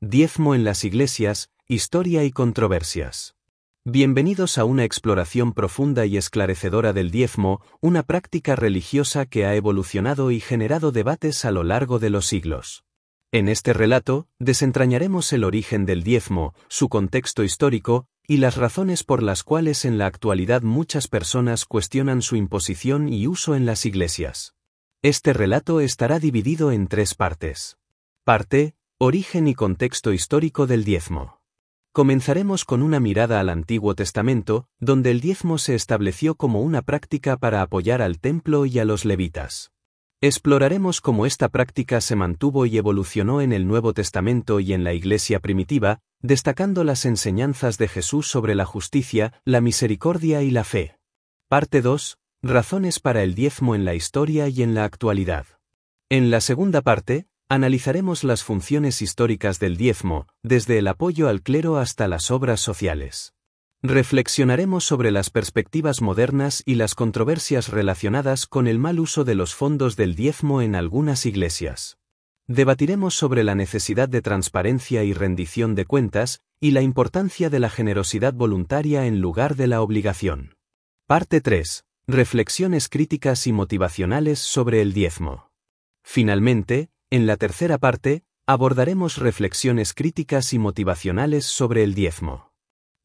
Diezmo en las iglesias, historia y controversias. Bienvenidos a una exploración profunda y esclarecedora del diezmo, una práctica religiosa que ha evolucionado y generado debates a lo largo de los siglos. En este relato, desentrañaremos el origen del diezmo, su contexto histórico, y las razones por las cuales en la actualidad muchas personas cuestionan su imposición y uso en las iglesias. Este relato estará dividido en tres partes. Parte Origen y contexto histórico del diezmo. Comenzaremos con una mirada al Antiguo Testamento, donde el diezmo se estableció como una práctica para apoyar al templo y a los levitas. Exploraremos cómo esta práctica se mantuvo y evolucionó en el Nuevo Testamento y en la Iglesia primitiva, destacando las enseñanzas de Jesús sobre la justicia, la misericordia y la fe. Parte 2. Razones para el diezmo en la historia y en la actualidad. En la segunda parte, Analizaremos las funciones históricas del diezmo, desde el apoyo al clero hasta las obras sociales. Reflexionaremos sobre las perspectivas modernas y las controversias relacionadas con el mal uso de los fondos del diezmo en algunas iglesias. Debatiremos sobre la necesidad de transparencia y rendición de cuentas, y la importancia de la generosidad voluntaria en lugar de la obligación. Parte 3. Reflexiones críticas y motivacionales sobre el diezmo. Finalmente, en la tercera parte, abordaremos reflexiones críticas y motivacionales sobre el diezmo.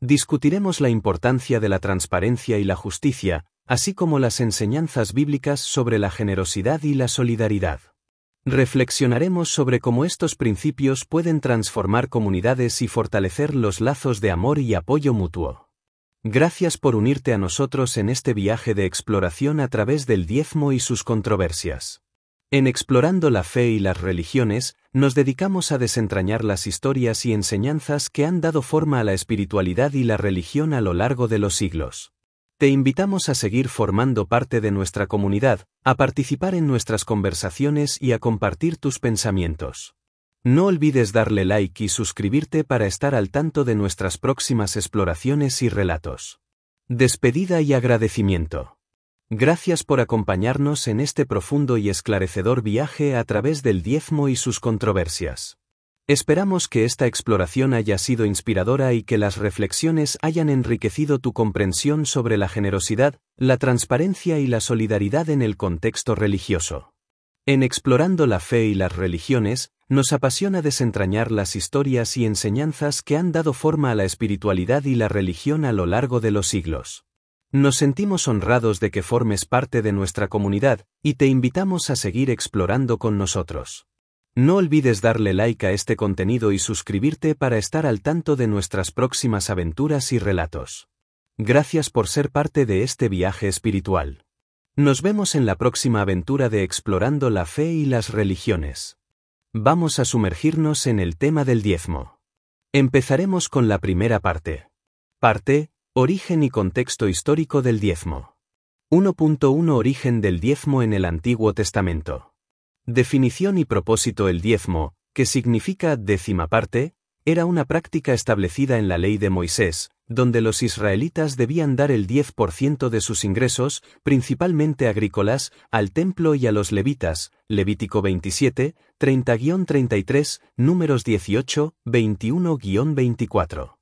Discutiremos la importancia de la transparencia y la justicia, así como las enseñanzas bíblicas sobre la generosidad y la solidaridad. Reflexionaremos sobre cómo estos principios pueden transformar comunidades y fortalecer los lazos de amor y apoyo mutuo. Gracias por unirte a nosotros en este viaje de exploración a través del diezmo y sus controversias. En Explorando la Fe y las Religiones, nos dedicamos a desentrañar las historias y enseñanzas que han dado forma a la espiritualidad y la religión a lo largo de los siglos. Te invitamos a seguir formando parte de nuestra comunidad, a participar en nuestras conversaciones y a compartir tus pensamientos. No olvides darle like y suscribirte para estar al tanto de nuestras próximas exploraciones y relatos. Despedida y agradecimiento. Gracias por acompañarnos en este profundo y esclarecedor viaje a través del diezmo y sus controversias. Esperamos que esta exploración haya sido inspiradora y que las reflexiones hayan enriquecido tu comprensión sobre la generosidad, la transparencia y la solidaridad en el contexto religioso. En Explorando la Fe y las Religiones, nos apasiona desentrañar las historias y enseñanzas que han dado forma a la espiritualidad y la religión a lo largo de los siglos. Nos sentimos honrados de que formes parte de nuestra comunidad y te invitamos a seguir explorando con nosotros. No olvides darle like a este contenido y suscribirte para estar al tanto de nuestras próximas aventuras y relatos. Gracias por ser parte de este viaje espiritual. Nos vemos en la próxima aventura de Explorando la Fe y las Religiones. Vamos a sumergirnos en el tema del diezmo. Empezaremos con la primera parte. Parte Origen y contexto histórico del diezmo. 1.1 Origen del diezmo en el Antiguo Testamento. Definición y propósito El diezmo, que significa décima parte, era una práctica establecida en la ley de Moisés, donde los israelitas debían dar el 10% de sus ingresos, principalmente agrícolas, al templo y a los levitas, Levítico 27, 30-33, números 18, 21-24.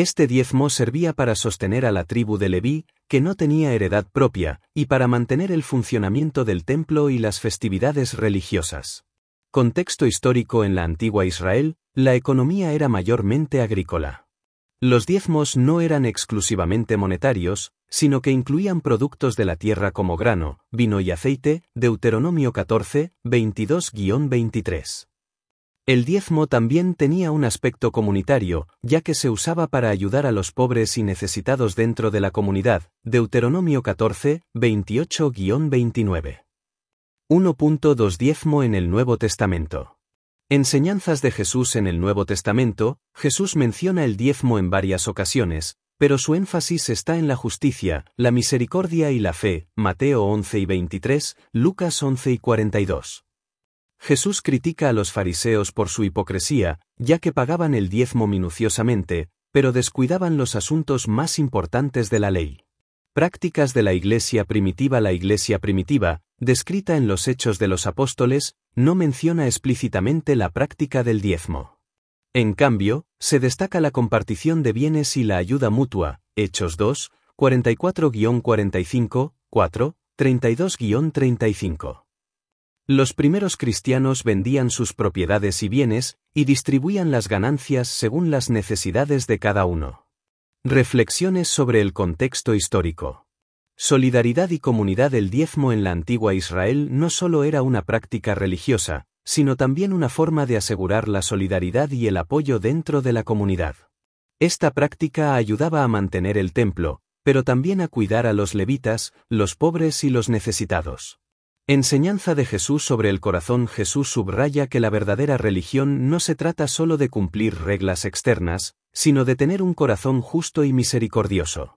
Este diezmo servía para sostener a la tribu de Leví, que no tenía heredad propia, y para mantener el funcionamiento del templo y las festividades religiosas. Contexto histórico en la antigua Israel, la economía era mayormente agrícola. Los diezmos no eran exclusivamente monetarios, sino que incluían productos de la tierra como grano, vino y aceite, Deuteronomio 14, 22-23. El diezmo también tenía un aspecto comunitario, ya que se usaba para ayudar a los pobres y necesitados dentro de la comunidad. Deuteronomio 14, 28-29. 1.2 Diezmo en el Nuevo Testamento. Enseñanzas de Jesús en el Nuevo Testamento, Jesús menciona el diezmo en varias ocasiones, pero su énfasis está en la justicia, la misericordia y la fe, Mateo 11 y 23, Lucas 11 y 42. Jesús critica a los fariseos por su hipocresía, ya que pagaban el diezmo minuciosamente, pero descuidaban los asuntos más importantes de la ley. Prácticas de la Iglesia primitiva La Iglesia primitiva, descrita en los Hechos de los Apóstoles, no menciona explícitamente la práctica del diezmo. En cambio, se destaca la compartición de bienes y la ayuda mutua, Hechos 2, 44-45, 4, 32-35. Los primeros cristianos vendían sus propiedades y bienes, y distribuían las ganancias según las necesidades de cada uno. Reflexiones sobre el contexto histórico. Solidaridad y comunidad del diezmo en la antigua Israel no solo era una práctica religiosa, sino también una forma de asegurar la solidaridad y el apoyo dentro de la comunidad. Esta práctica ayudaba a mantener el templo, pero también a cuidar a los levitas, los pobres y los necesitados. Enseñanza de Jesús sobre el corazón Jesús subraya que la verdadera religión no se trata solo de cumplir reglas externas, sino de tener un corazón justo y misericordioso.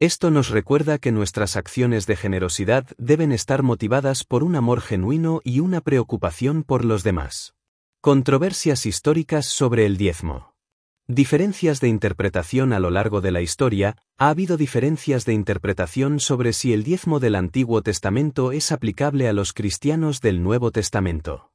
Esto nos recuerda que nuestras acciones de generosidad deben estar motivadas por un amor genuino y una preocupación por los demás. Controversias históricas sobre el diezmo. Diferencias de interpretación a lo largo de la historia, ha habido diferencias de interpretación sobre si el diezmo del Antiguo Testamento es aplicable a los cristianos del Nuevo Testamento.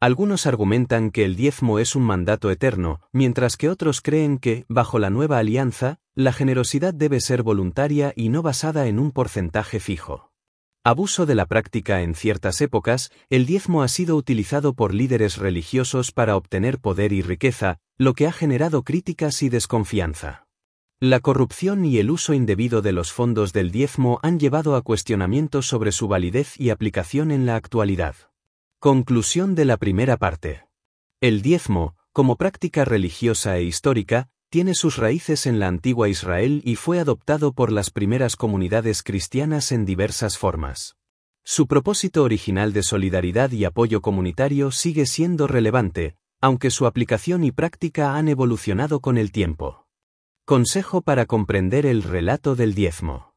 Algunos argumentan que el diezmo es un mandato eterno, mientras que otros creen que, bajo la nueva alianza, la generosidad debe ser voluntaria y no basada en un porcentaje fijo. Abuso de la práctica En ciertas épocas, el diezmo ha sido utilizado por líderes religiosos para obtener poder y riqueza, lo que ha generado críticas y desconfianza. La corrupción y el uso indebido de los fondos del diezmo han llevado a cuestionamientos sobre su validez y aplicación en la actualidad. Conclusión de la primera parte. El diezmo, como práctica religiosa e histórica, tiene sus raíces en la antigua Israel y fue adoptado por las primeras comunidades cristianas en diversas formas. Su propósito original de solidaridad y apoyo comunitario sigue siendo relevante, aunque su aplicación y práctica han evolucionado con el tiempo. Consejo para comprender el relato del diezmo.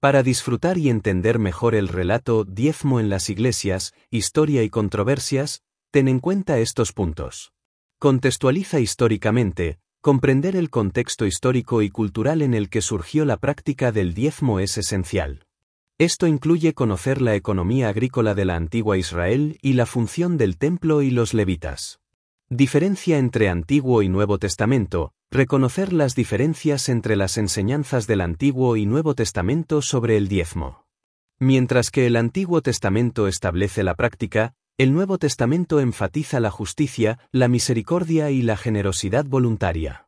Para disfrutar y entender mejor el relato Diezmo en las iglesias, historia y controversias, ten en cuenta estos puntos. Contextualiza históricamente, Comprender el contexto histórico y cultural en el que surgió la práctica del diezmo es esencial. Esto incluye conocer la economía agrícola de la antigua Israel y la función del templo y los levitas. Diferencia entre Antiguo y Nuevo Testamento. Reconocer las diferencias entre las enseñanzas del Antiguo y Nuevo Testamento sobre el diezmo. Mientras que el Antiguo Testamento establece la práctica, el Nuevo Testamento enfatiza la justicia, la misericordia y la generosidad voluntaria.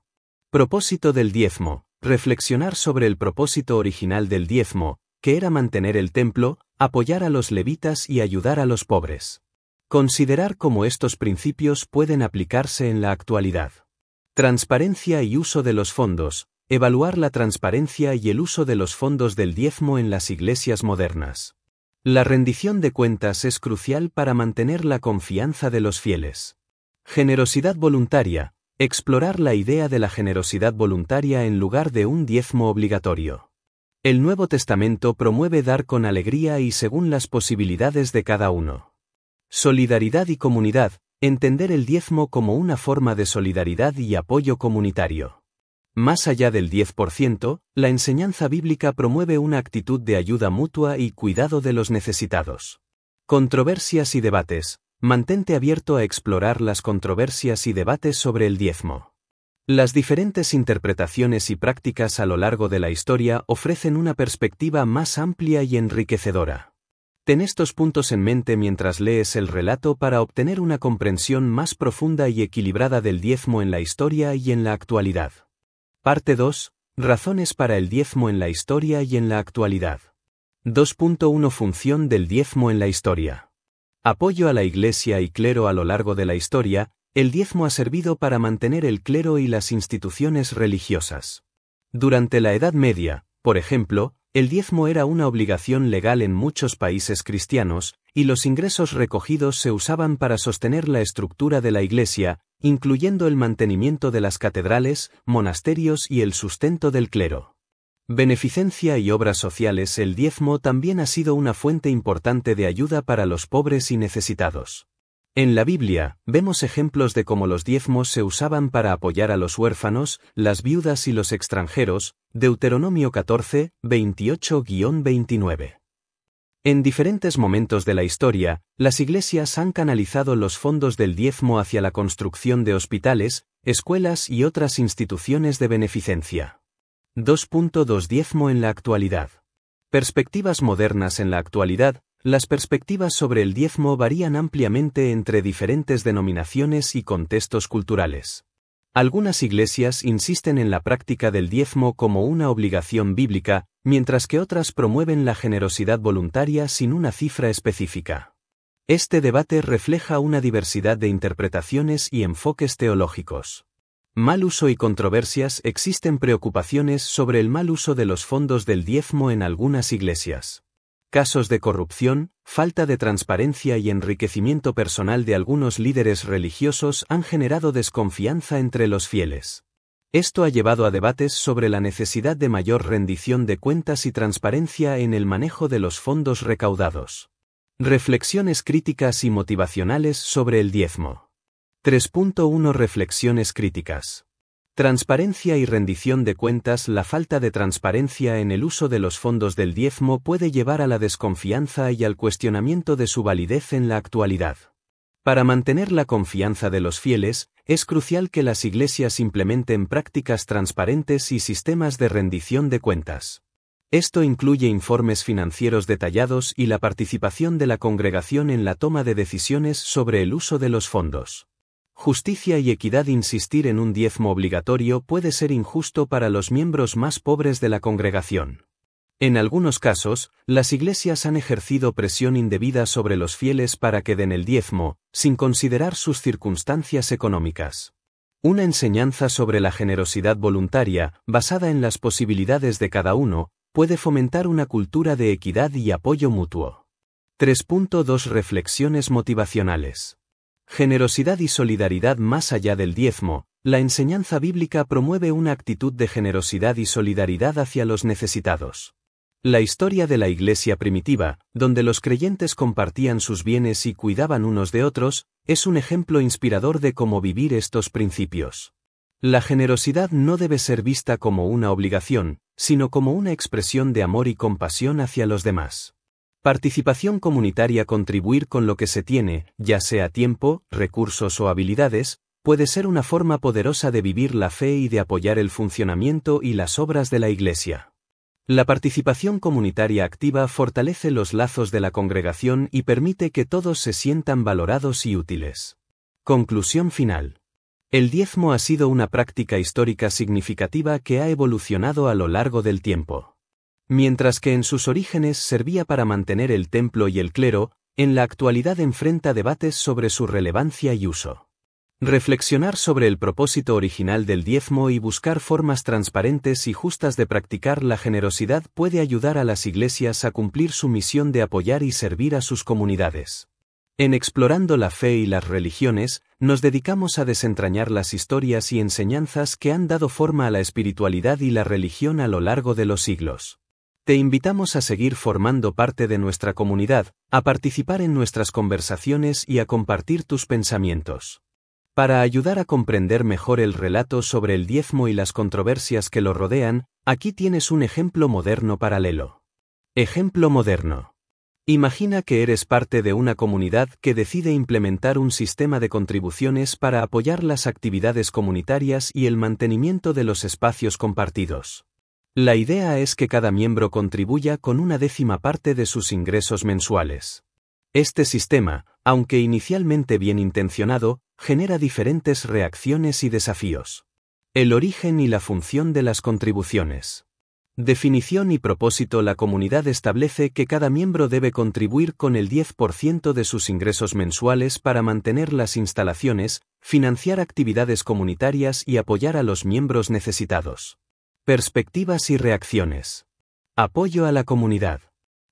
Propósito del diezmo. Reflexionar sobre el propósito original del diezmo, que era mantener el templo, apoyar a los levitas y ayudar a los pobres. Considerar cómo estos principios pueden aplicarse en la actualidad. Transparencia y uso de los fondos. Evaluar la transparencia y el uso de los fondos del diezmo en las iglesias modernas. La rendición de cuentas es crucial para mantener la confianza de los fieles. Generosidad voluntaria. Explorar la idea de la generosidad voluntaria en lugar de un diezmo obligatorio. El Nuevo Testamento promueve dar con alegría y según las posibilidades de cada uno. Solidaridad y comunidad, entender el diezmo como una forma de solidaridad y apoyo comunitario. Más allá del 10%, la enseñanza bíblica promueve una actitud de ayuda mutua y cuidado de los necesitados. Controversias y debates. Mantente abierto a explorar las controversias y debates sobre el diezmo. Las diferentes interpretaciones y prácticas a lo largo de la historia ofrecen una perspectiva más amplia y enriquecedora. Ten estos puntos en mente mientras lees el relato para obtener una comprensión más profunda y equilibrada del diezmo en la historia y en la actualidad. Parte 2. Razones para el diezmo en la historia y en la actualidad. 2.1 Función del diezmo en la historia. Apoyo a la Iglesia y clero a lo largo de la historia, el diezmo ha servido para mantener el clero y las instituciones religiosas. Durante la Edad Media, por ejemplo, el diezmo era una obligación legal en muchos países cristianos, y los ingresos recogidos se usaban para sostener la estructura de la Iglesia, incluyendo el mantenimiento de las catedrales, monasterios y el sustento del clero. Beneficencia y obras sociales El diezmo también ha sido una fuente importante de ayuda para los pobres y necesitados. En la Biblia, vemos ejemplos de cómo los diezmos se usaban para apoyar a los huérfanos, las viudas y los extranjeros, Deuteronomio 14, 29 En diferentes momentos de la historia, las iglesias han canalizado los fondos del diezmo hacia la construcción de hospitales, escuelas y otras instituciones de beneficencia. 2.2 Diezmo en la actualidad. Perspectivas modernas en la actualidad, las perspectivas sobre el diezmo varían ampliamente entre diferentes denominaciones y contextos culturales. Algunas iglesias insisten en la práctica del diezmo como una obligación bíblica, mientras que otras promueven la generosidad voluntaria sin una cifra específica. Este debate refleja una diversidad de interpretaciones y enfoques teológicos. Mal uso y controversias existen preocupaciones sobre el mal uso de los fondos del diezmo en algunas iglesias casos de corrupción, falta de transparencia y enriquecimiento personal de algunos líderes religiosos han generado desconfianza entre los fieles. Esto ha llevado a debates sobre la necesidad de mayor rendición de cuentas y transparencia en el manejo de los fondos recaudados. Reflexiones críticas y motivacionales sobre el diezmo. 3.1 Reflexiones críticas. Transparencia y rendición de cuentas La falta de transparencia en el uso de los fondos del diezmo puede llevar a la desconfianza y al cuestionamiento de su validez en la actualidad. Para mantener la confianza de los fieles, es crucial que las iglesias implementen prácticas transparentes y sistemas de rendición de cuentas. Esto incluye informes financieros detallados y la participación de la congregación en la toma de decisiones sobre el uso de los fondos. Justicia y equidad Insistir en un diezmo obligatorio puede ser injusto para los miembros más pobres de la congregación. En algunos casos, las iglesias han ejercido presión indebida sobre los fieles para que den el diezmo, sin considerar sus circunstancias económicas. Una enseñanza sobre la generosidad voluntaria, basada en las posibilidades de cada uno, puede fomentar una cultura de equidad y apoyo mutuo. 3.2 Reflexiones motivacionales. Generosidad y solidaridad más allá del diezmo. La enseñanza bíblica promueve una actitud de generosidad y solidaridad hacia los necesitados. La historia de la iglesia primitiva, donde los creyentes compartían sus bienes y cuidaban unos de otros, es un ejemplo inspirador de cómo vivir estos principios. La generosidad no debe ser vista como una obligación, sino como una expresión de amor y compasión hacia los demás. Participación comunitaria Contribuir con lo que se tiene, ya sea tiempo, recursos o habilidades, puede ser una forma poderosa de vivir la fe y de apoyar el funcionamiento y las obras de la Iglesia. La participación comunitaria activa fortalece los lazos de la congregación y permite que todos se sientan valorados y útiles. Conclusión final. El diezmo ha sido una práctica histórica significativa que ha evolucionado a lo largo del tiempo. Mientras que en sus orígenes servía para mantener el templo y el clero, en la actualidad enfrenta debates sobre su relevancia y uso. Reflexionar sobre el propósito original del diezmo y buscar formas transparentes y justas de practicar la generosidad puede ayudar a las iglesias a cumplir su misión de apoyar y servir a sus comunidades. En Explorando la Fe y las Religiones, nos dedicamos a desentrañar las historias y enseñanzas que han dado forma a la espiritualidad y la religión a lo largo de los siglos. Te invitamos a seguir formando parte de nuestra comunidad, a participar en nuestras conversaciones y a compartir tus pensamientos. Para ayudar a comprender mejor el relato sobre el diezmo y las controversias que lo rodean, aquí tienes un ejemplo moderno paralelo. Ejemplo moderno. Imagina que eres parte de una comunidad que decide implementar un sistema de contribuciones para apoyar las actividades comunitarias y el mantenimiento de los espacios compartidos. La idea es que cada miembro contribuya con una décima parte de sus ingresos mensuales. Este sistema, aunque inicialmente bien intencionado, genera diferentes reacciones y desafíos. El origen y la función de las contribuciones. Definición y propósito La comunidad establece que cada miembro debe contribuir con el 10% de sus ingresos mensuales para mantener las instalaciones, financiar actividades comunitarias y apoyar a los miembros necesitados. Perspectivas y reacciones. Apoyo a la comunidad.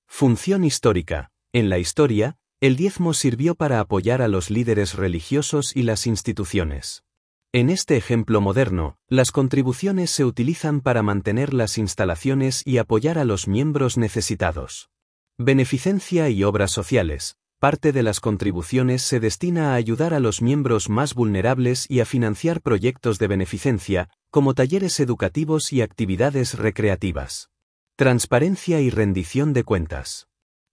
Función histórica. En la historia, el diezmo sirvió para apoyar a los líderes religiosos y las instituciones. En este ejemplo moderno, las contribuciones se utilizan para mantener las instalaciones y apoyar a los miembros necesitados. Beneficencia y obras sociales parte de las contribuciones se destina a ayudar a los miembros más vulnerables y a financiar proyectos de beneficencia, como talleres educativos y actividades recreativas. Transparencia y rendición de cuentas.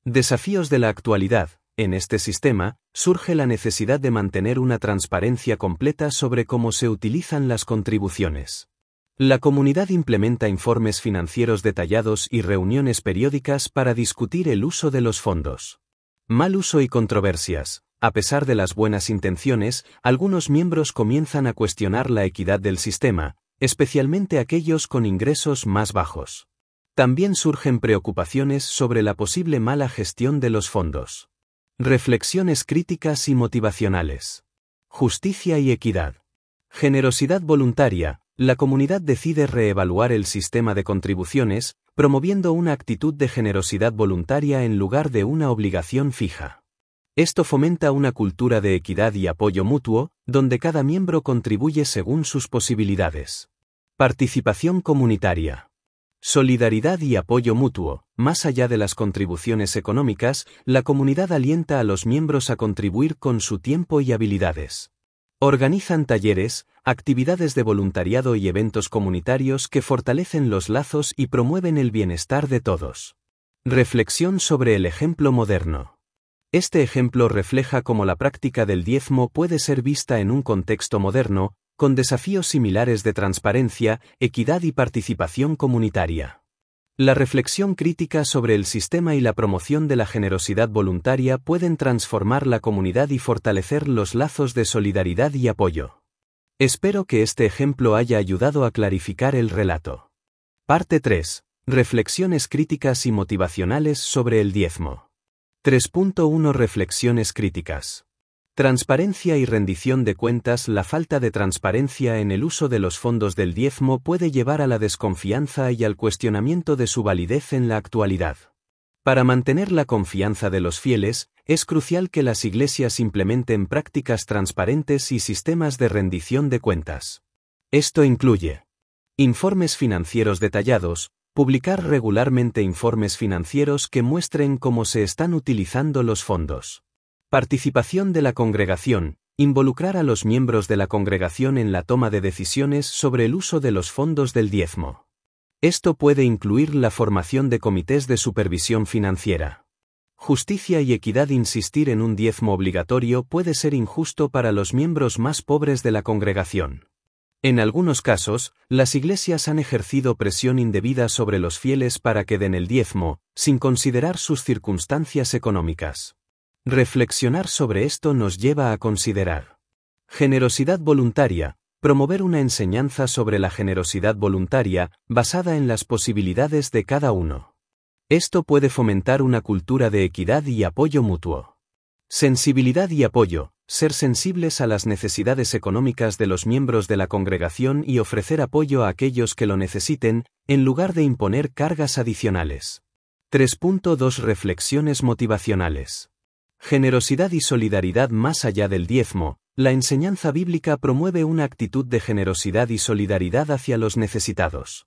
Desafíos de la actualidad. En este sistema, surge la necesidad de mantener una transparencia completa sobre cómo se utilizan las contribuciones. La comunidad implementa informes financieros detallados y reuniones periódicas para discutir el uso de los fondos. Mal uso y controversias. A pesar de las buenas intenciones, algunos miembros comienzan a cuestionar la equidad del sistema, especialmente aquellos con ingresos más bajos. También surgen preocupaciones sobre la posible mala gestión de los fondos. Reflexiones críticas y motivacionales. Justicia y equidad. Generosidad voluntaria. La comunidad decide reevaluar el sistema de contribuciones, promoviendo una actitud de generosidad voluntaria en lugar de una obligación fija. Esto fomenta una cultura de equidad y apoyo mutuo, donde cada miembro contribuye según sus posibilidades. Participación comunitaria. Solidaridad y apoyo mutuo. Más allá de las contribuciones económicas, la comunidad alienta a los miembros a contribuir con su tiempo y habilidades. Organizan talleres, actividades de voluntariado y eventos comunitarios que fortalecen los lazos y promueven el bienestar de todos. Reflexión sobre el ejemplo moderno. Este ejemplo refleja cómo la práctica del diezmo puede ser vista en un contexto moderno, con desafíos similares de transparencia, equidad y participación comunitaria. La reflexión crítica sobre el sistema y la promoción de la generosidad voluntaria pueden transformar la comunidad y fortalecer los lazos de solidaridad y apoyo. Espero que este ejemplo haya ayudado a clarificar el relato. Parte 3. Reflexiones críticas y motivacionales sobre el diezmo. 3.1 Reflexiones críticas. Transparencia y rendición de cuentas La falta de transparencia en el uso de los fondos del diezmo puede llevar a la desconfianza y al cuestionamiento de su validez en la actualidad. Para mantener la confianza de los fieles, es crucial que las iglesias implementen prácticas transparentes y sistemas de rendición de cuentas. Esto incluye informes financieros detallados, publicar regularmente informes financieros que muestren cómo se están utilizando los fondos Participación de la congregación. Involucrar a los miembros de la congregación en la toma de decisiones sobre el uso de los fondos del diezmo. Esto puede incluir la formación de comités de supervisión financiera. Justicia y equidad Insistir en un diezmo obligatorio puede ser injusto para los miembros más pobres de la congregación. En algunos casos, las iglesias han ejercido presión indebida sobre los fieles para que den el diezmo, sin considerar sus circunstancias económicas. Reflexionar sobre esto nos lleva a considerar generosidad voluntaria, promover una enseñanza sobre la generosidad voluntaria basada en las posibilidades de cada uno. Esto puede fomentar una cultura de equidad y apoyo mutuo. Sensibilidad y apoyo, ser sensibles a las necesidades económicas de los miembros de la congregación y ofrecer apoyo a aquellos que lo necesiten, en lugar de imponer cargas adicionales. 3.2 Reflexiones motivacionales. Generosidad y solidaridad más allá del diezmo. La enseñanza bíblica promueve una actitud de generosidad y solidaridad hacia los necesitados.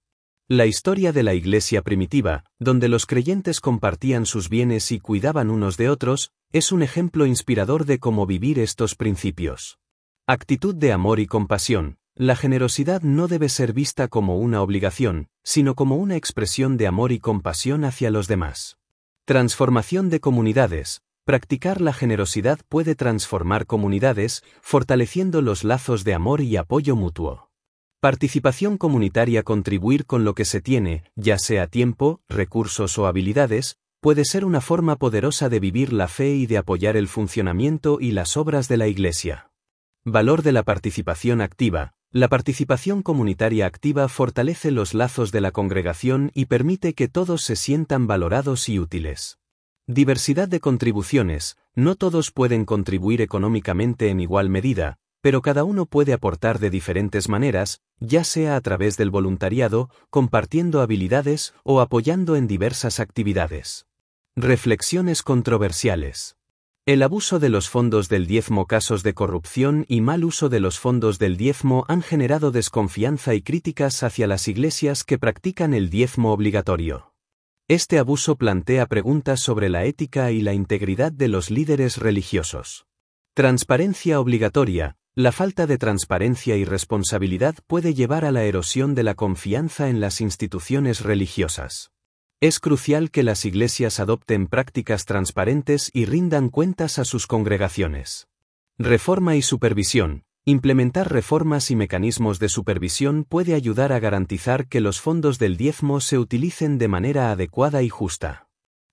La historia de la iglesia primitiva, donde los creyentes compartían sus bienes y cuidaban unos de otros, es un ejemplo inspirador de cómo vivir estos principios. Actitud de amor y compasión. La generosidad no debe ser vista como una obligación, sino como una expresión de amor y compasión hacia los demás. Transformación de comunidades. Practicar la generosidad puede transformar comunidades, fortaleciendo los lazos de amor y apoyo mutuo. Participación comunitaria Contribuir con lo que se tiene, ya sea tiempo, recursos o habilidades, puede ser una forma poderosa de vivir la fe y de apoyar el funcionamiento y las obras de la Iglesia. Valor de la participación activa. La participación comunitaria activa fortalece los lazos de la congregación y permite que todos se sientan valorados y útiles. Diversidad de contribuciones, no todos pueden contribuir económicamente en igual medida, pero cada uno puede aportar de diferentes maneras, ya sea a través del voluntariado, compartiendo habilidades o apoyando en diversas actividades. Reflexiones controversiales. El abuso de los fondos del diezmo casos de corrupción y mal uso de los fondos del diezmo han generado desconfianza y críticas hacia las iglesias que practican el diezmo obligatorio. Este abuso plantea preguntas sobre la ética y la integridad de los líderes religiosos. Transparencia obligatoria. La falta de transparencia y responsabilidad puede llevar a la erosión de la confianza en las instituciones religiosas. Es crucial que las iglesias adopten prácticas transparentes y rindan cuentas a sus congregaciones. Reforma y supervisión. Implementar reformas y mecanismos de supervisión puede ayudar a garantizar que los fondos del diezmo se utilicen de manera adecuada y justa.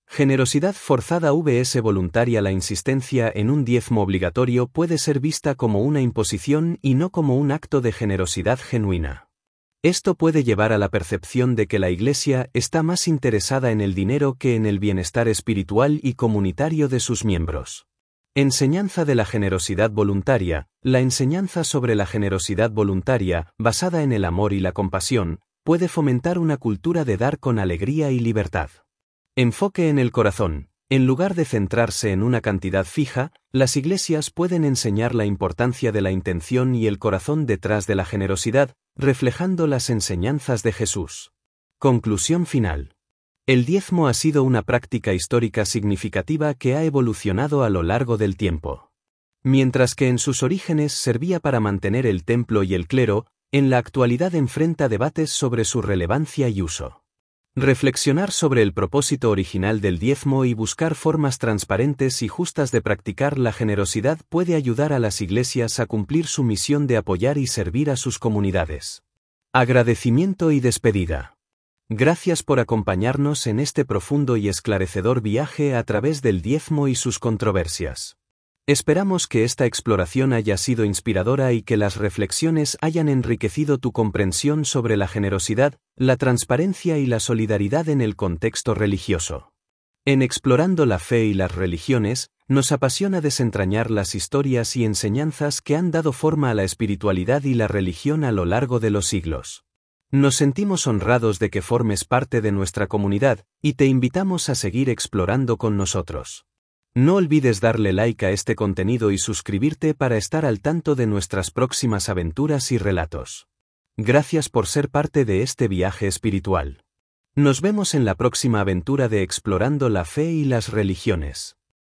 Generosidad forzada VS voluntaria La insistencia en un diezmo obligatorio puede ser vista como una imposición y no como un acto de generosidad genuina. Esto puede llevar a la percepción de que la Iglesia está más interesada en el dinero que en el bienestar espiritual y comunitario de sus miembros. Enseñanza de la generosidad voluntaria. La enseñanza sobre la generosidad voluntaria, basada en el amor y la compasión, puede fomentar una cultura de dar con alegría y libertad. Enfoque en el corazón. En lugar de centrarse en una cantidad fija, las iglesias pueden enseñar la importancia de la intención y el corazón detrás de la generosidad, reflejando las enseñanzas de Jesús. Conclusión final. El diezmo ha sido una práctica histórica significativa que ha evolucionado a lo largo del tiempo. Mientras que en sus orígenes servía para mantener el templo y el clero, en la actualidad enfrenta debates sobre su relevancia y uso. Reflexionar sobre el propósito original del diezmo y buscar formas transparentes y justas de practicar la generosidad puede ayudar a las iglesias a cumplir su misión de apoyar y servir a sus comunidades. Agradecimiento y despedida. Gracias por acompañarnos en este profundo y esclarecedor viaje a través del diezmo y sus controversias. Esperamos que esta exploración haya sido inspiradora y que las reflexiones hayan enriquecido tu comprensión sobre la generosidad, la transparencia y la solidaridad en el contexto religioso. En Explorando la Fe y las Religiones, nos apasiona desentrañar las historias y enseñanzas que han dado forma a la espiritualidad y la religión a lo largo de los siglos. Nos sentimos honrados de que formes parte de nuestra comunidad y te invitamos a seguir explorando con nosotros. No olvides darle like a este contenido y suscribirte para estar al tanto de nuestras próximas aventuras y relatos. Gracias por ser parte de este viaje espiritual. Nos vemos en la próxima aventura de Explorando la Fe y las Religiones.